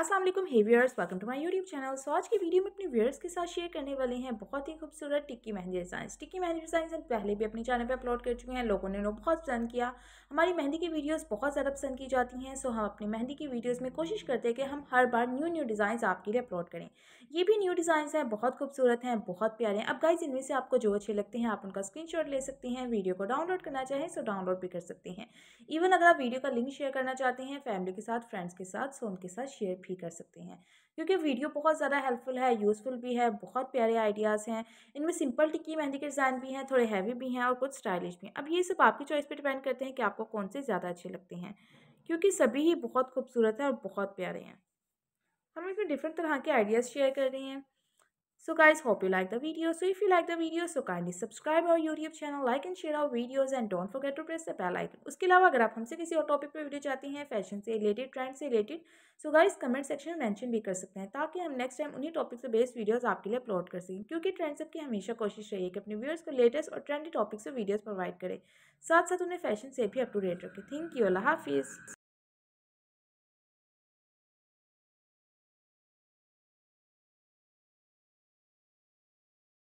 असलम हे welcome to my YouTube channel so आज की वीडियो में अपने व्यवर्स के साथ शेयर करने वाले हैं बहुत ही खूबसूरत टिक्की मेहंदी डिज़ाइंस टिक्की मेहंदी डिज़ाइंस हम पहले भी अपने चैनल पे अपलोड कर चुके हैं लोगों ने उन्हें बहुत पसंद किया हमारी मेहंदी की वीडियोस बहुत ज़्यादा पसंद की जाती हैं सो हम अपनी मेहंदी की वीडियोज़ में कोशिश करते हैं कि हम हर बार न्यू न्यू डिज़ाइंस आपके लिए अपलोड करें ये भी न्यू डिज़ाइंस हैं बहुत खूबसूरत हैं बहुत प्यारे हैं अब गाइज इनमें से आपको जो अच्छे लगते हैं आप उनका स्क्रीन ले सकते हैं वीडियो को डाउनलोड करना चाहें सो डाउनलोड भी कर सकते हैं इवन अगर आप वीडियो का लिंक शेयर करना चाहते हैं फैमिली के साथ फ्रेंड्स के साथ सो उनके साथ शेयर भी कर सकते हैं क्योंकि वीडियो बहुत ज़्यादा हेल्पफुल है यूज़फुल भी है बहुत प्यारे आइडियाज़ हैं इनमें सिंपल टिक्की मेहंदी के डिज़ाइन भी हैं थोड़े हैवी भी हैं और कुछ स्टाइलिश भी हैं अब ये सब आपकी चॉइस पर डिपेंड करते हैं कि आपको कौन से ज़्यादा अच्छे लगते हैं क्योंकि सभी ही बहुत खूबसूरत हैं और बहुत प्यारे हैं हम इसमें डिफरेंट तरह के आइडियाज़ शेयर कर रहे हैं So guys, hope you like the video. So if you like the video, so kindly subscribe our YouTube channel, like and share our videos and don't forget to press the bell icon. उसके अलावा अगर आप हमसे किसी और topic पर video चाहते हैं फैशन से रिलेटेड ट्रेंड से related so guys comment section में मैंशन भी कर सकते हैं ताकि हम नेक्स्ट टाइम उन्हीं टॉपिक से बेस्ड वीडियोज़ आपके लिए अपलोड कर सकें क्योंकि ट्रेंड्स की हमेशा कोशिश रही है कि अपने व्यूअर्स को लेटेस्ट और ट्रेंडी टॉपिक से वीडियोज़ प्रोवाइड करें साथ साथ उन्हें फैशन से भी अप टू डेट रखें थैंक यू अल्लाह हाफिज़